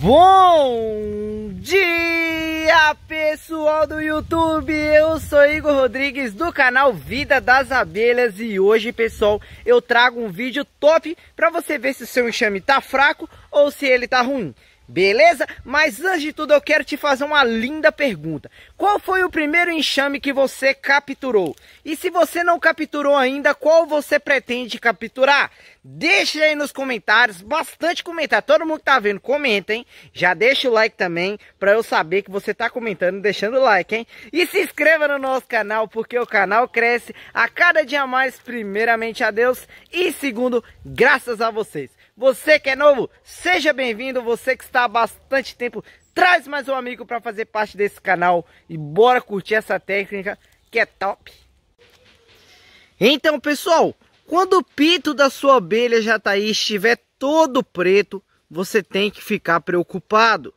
Bom dia, pessoal do YouTube! Eu sou Igor Rodrigues do canal Vida das Abelhas e hoje, pessoal, eu trago um vídeo top para você ver se o seu enxame tá fraco ou se ele tá ruim. Beleza? Mas antes de tudo eu quero te fazer uma linda pergunta. Qual foi o primeiro enxame que você capturou? E se você não capturou ainda, qual você pretende capturar? Deixa aí nos comentários, bastante comentário. Todo mundo que tá vendo, comenta, hein? Já deixa o like também, para eu saber que você tá comentando, deixando o like, hein? E se inscreva no nosso canal, porque o canal cresce a cada dia mais, primeiramente a Deus e segundo, graças a vocês. Você que é novo, seja bem-vindo. Você que está há bastante tempo, traz mais um amigo para fazer parte desse canal. E bora curtir essa técnica que é top. Então, pessoal, quando o pito da sua abelha já está aí, estiver todo preto, você tem que ficar preocupado.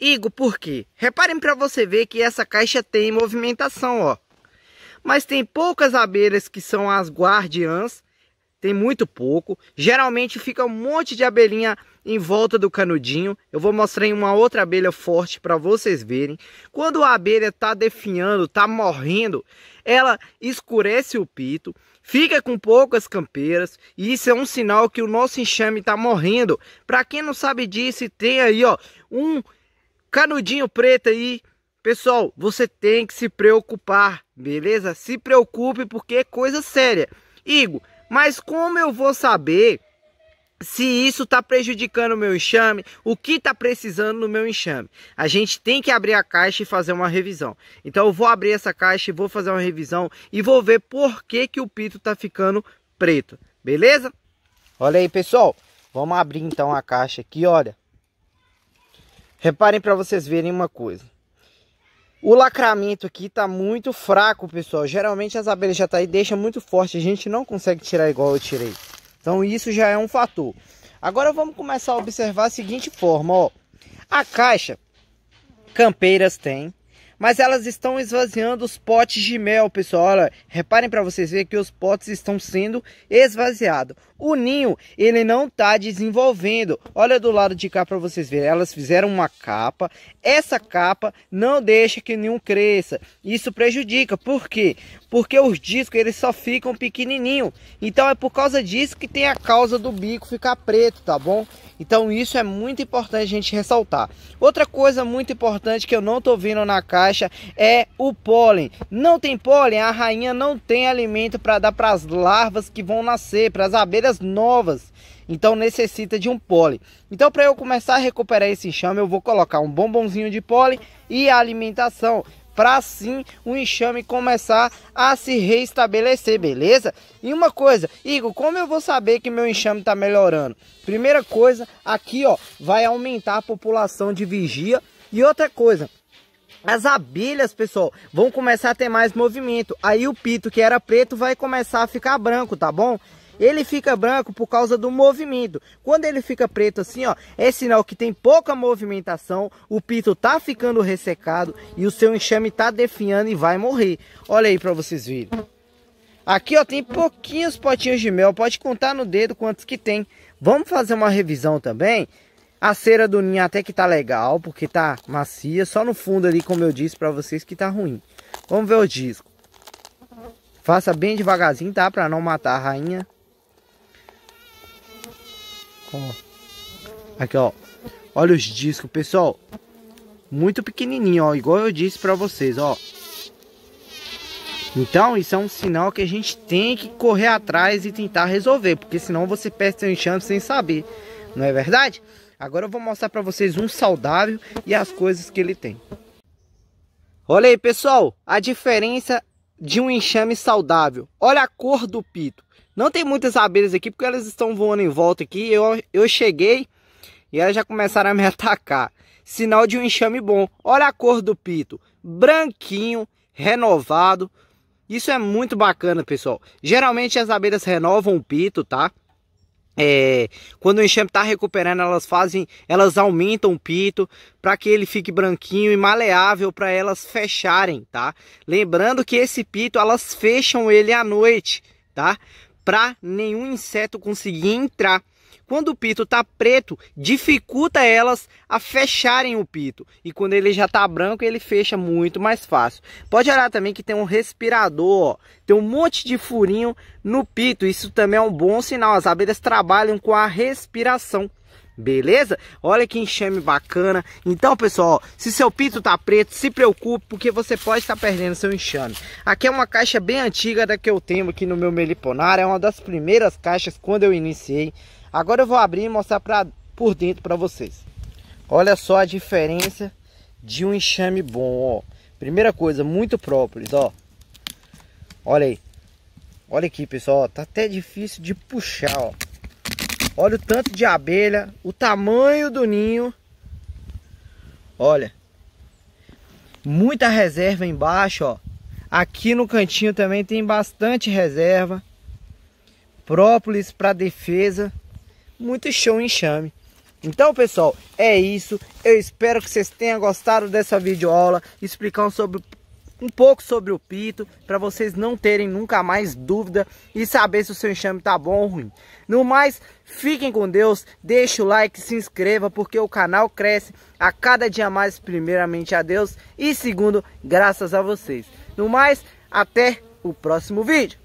Igo, por quê? Reparem para você ver que essa caixa tem movimentação, ó. Mas tem poucas abelhas que são as guardiãs tem muito pouco. Geralmente fica um monte de abelhinha em volta do canudinho. Eu vou mostrar em uma outra abelha forte para vocês verem. Quando a abelha está definhando, está morrendo, ela escurece o pito, fica com poucas campeiras e isso é um sinal que o nosso enxame está morrendo. Para quem não sabe disso, tem aí ó um canudinho preto aí Pessoal, você tem que se preocupar, beleza? Se preocupe porque é coisa séria. Igor, mas como eu vou saber se isso está prejudicando o meu enxame, o que está precisando no meu enxame. A gente tem que abrir a caixa e fazer uma revisão. Então eu vou abrir essa caixa e vou fazer uma revisão e vou ver por que, que o pito está ficando preto, beleza? Olha aí pessoal, vamos abrir então a caixa aqui, olha. Reparem para vocês verem uma coisa. O lacramento aqui tá muito fraco, pessoal. Geralmente as abelhas já tá aí, deixa muito forte. A gente não consegue tirar igual eu tirei. Então isso já é um fator. Agora vamos começar a observar a seguinte forma, ó. A caixa, campeiras tem, mas elas estão esvaziando os potes de mel, pessoal. Olha, reparem para vocês verem que os potes estão sendo esvaziados. O ninho, ele não está desenvolvendo. Olha do lado de cá para vocês verem. Elas fizeram uma capa. Essa capa não deixa que nenhum cresça. Isso prejudica. Por quê? Porque os discos, eles só ficam pequenininho. Então é por causa disso que tem a causa do bico ficar preto, tá bom? Então isso é muito importante a gente ressaltar. Outra coisa muito importante que eu não tô vendo na cara caixa é o pólen. Não tem pólen, a rainha não tem alimento para dar para as larvas que vão nascer, para as abelhas novas. Então necessita de um pólen. Então para eu começar a recuperar esse enxame, eu vou colocar um bombonzinho de pólen e alimentação para sim o enxame começar a se reestabelecer, beleza? E uma coisa, Igor, como eu vou saber que meu enxame está melhorando? Primeira coisa, aqui ó, vai aumentar a população de vigia. E outra coisa, as abelhas, pessoal, vão começar a ter mais movimento. Aí o pito que era preto vai começar a ficar branco, tá bom? Ele fica branco por causa do movimento. Quando ele fica preto assim, ó, é sinal que tem pouca movimentação, o pito tá ficando ressecado e o seu enxame tá definhando e vai morrer. Olha aí para vocês verem. Aqui, ó, tem pouquinhos potinhos de mel, pode contar no dedo quantos que tem. Vamos fazer uma revisão também a cera do ninho até que tá legal, porque tá macia. Só no fundo ali, como eu disse pra vocês, que tá ruim. Vamos ver o disco. Faça bem devagarzinho, tá? Pra não matar a rainha. Ó. Aqui, ó. Olha os discos, pessoal. Muito pequenininho, ó. Igual eu disse pra vocês, ó. Então, isso é um sinal que a gente tem que correr atrás e tentar resolver, porque senão você perde seu enxame sem saber, não é verdade? Agora eu vou mostrar para vocês um saudável e as coisas que ele tem. Olha aí, pessoal, a diferença de um enxame saudável. Olha a cor do pito. Não tem muitas abelhas aqui porque elas estão voando em volta aqui. Eu, eu cheguei e elas já começaram a me atacar. Sinal de um enxame bom. Olha a cor do pito. Branquinho, renovado. Isso é muito bacana, pessoal. Geralmente as abelhas renovam o pito, tá? É, quando o enxame está recuperando, elas fazem, elas aumentam o pito para que ele fique branquinho e maleável para elas fecharem, tá? Lembrando que esse pito elas fecham ele à noite, tá? Para nenhum inseto conseguir entrar. Quando o pito está preto, dificulta elas a fecharem o pito. E quando ele já está branco, ele fecha muito mais fácil. Pode olhar também que tem um respirador, ó. tem um monte de furinho no pito. Isso também é um bom sinal. As abelhas trabalham com a respiração. Beleza? Olha que enxame bacana. Então, pessoal, se seu pito tá preto, se preocupe, porque você pode estar tá perdendo seu enxame. Aqui é uma caixa bem antiga da que eu tenho aqui no meu meliponário. É uma das primeiras caixas quando eu iniciei. Agora eu vou abrir e mostrar pra, por dentro para vocês. Olha só a diferença de um enxame bom, ó. Primeira coisa, muito própolis, ó. Olha aí. Olha aqui, pessoal. Tá até difícil de puxar, ó. Olha o tanto de abelha, o tamanho do ninho. Olha. Muita reserva embaixo, ó. Aqui no cantinho também tem bastante reserva. Própolis para defesa muito show enxame. Então, pessoal, é isso. Eu espero que vocês tenham gostado dessa videoaula, explicando sobre um pouco sobre o pito, para vocês não terem nunca mais dúvida e saber se o seu enxame tá bom ou ruim. No mais, fiquem com Deus, deixe o like, se inscreva, porque o canal cresce a cada dia mais, primeiramente a Deus e segundo, graças a vocês. No mais, até o próximo vídeo.